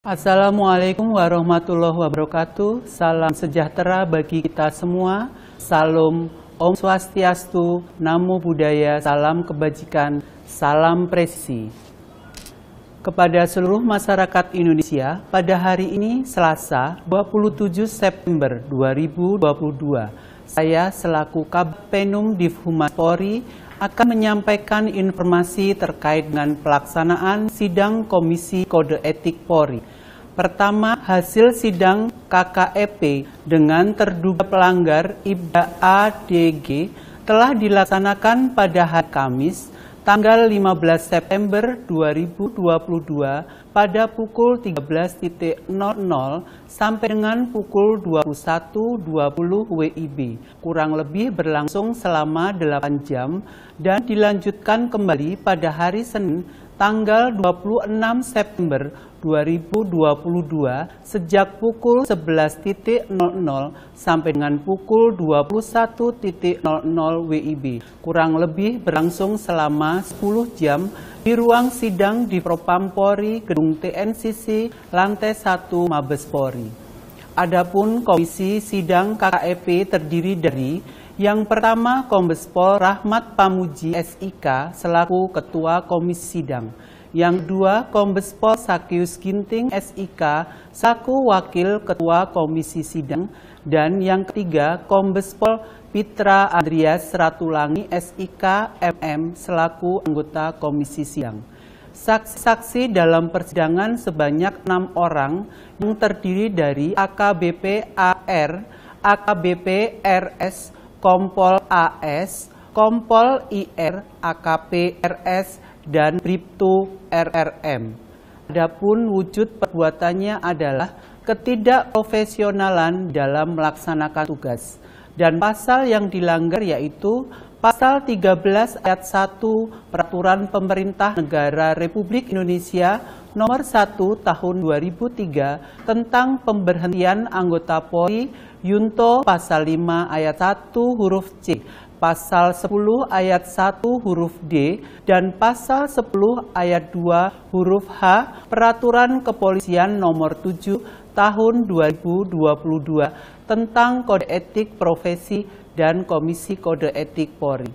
Assalamualaikum warahmatullahi wabarakatuh. Salam sejahtera bagi kita semua. Salam Om Swastiastu, Namo Buddhaya, Salam Kebajikan, Salam Presisi. Kepada seluruh masyarakat Indonesia, pada hari ini Selasa 27 September 2022, saya selaku Kapenum Divhumas Polri akan menyampaikan informasi terkait dengan pelaksanaan sidang Komisi Kode Etik Polri. Pertama, hasil sidang KKEP dengan terduga pelanggar IBA ADG telah dilaksanakan pada hari Kamis tanggal 15 September 2022 pada pukul 13.00 sampai dengan pukul 21.20 WIB, kurang lebih berlangsung selama 8 jam dan dilanjutkan kembali pada hari Senin tanggal 26 September 2022 sejak pukul 11.00 sampai dengan pukul 21.00 WIB. Kurang lebih berlangsung selama 10 jam di ruang sidang di Propampori Gedung TNCC, lantai 1 Mabes Polri. Adapun komisi sidang KKEP terdiri dari yang pertama Kombespol Rahmat Pamuji SIK selaku Ketua Komisi Sidang. Yang kedua Kombespol Sakius Ginting SIK selaku Wakil Ketua Komisi Sidang. Dan yang ketiga Kombespol Pitra Andreas Ratulangi SIK MM selaku anggota Komisi Sidang. Saksi saksi dalam persidangan sebanyak enam orang yang terdiri dari AKBP AR, AKBP RS, Kompol AS, Kompol IR, AKP RS, dan Briptu RRM. Adapun wujud perbuatannya adalah ketidakprofesionalan dalam melaksanakan tugas dan pasal yang dilanggar yaitu Pasal 13 ayat 1 Peraturan Pemerintah Negara Republik Indonesia Nomor 1 Tahun 2003 tentang pemberhentian anggota Polri Yunto Pasal 5 ayat 1 huruf C Pasal 10 ayat 1 huruf D dan Pasal 10 ayat 2 huruf H Peraturan Kepolisian Nomor 7 Tahun 2022 tentang Kode Etik Profesi dan Komisi Kode Etik Polri.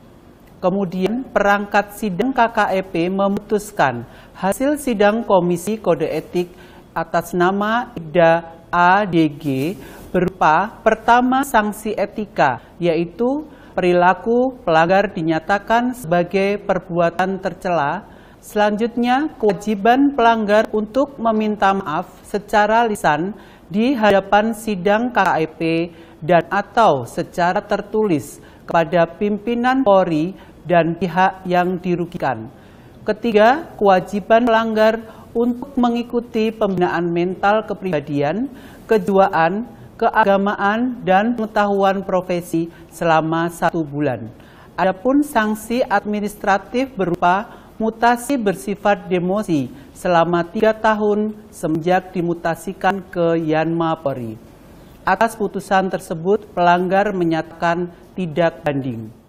Kemudian perangkat sidang KKEP memutuskan hasil sidang Komisi Kode Etik atas nama Ida ADG berupa pertama sanksi etika yaitu perilaku pelanggar dinyatakan sebagai perbuatan tercela. Selanjutnya, kewajiban pelanggar untuk meminta maaf secara lisan di hadapan sidang KKEP dan atau secara tertulis kepada pimpinan Polri dan pihak yang dirugikan. Ketiga, kewajiban pelanggar untuk mengikuti pembinaan mental kepribadian, kejuaan, keagamaan, dan pengetahuan profesi selama satu bulan. Adapun sanksi administratif berupa mutasi bersifat demosi selama tiga tahun semenjak dimutasikan ke Yanma Polri. Atas putusan tersebut, pelanggar menyatakan tidak banding.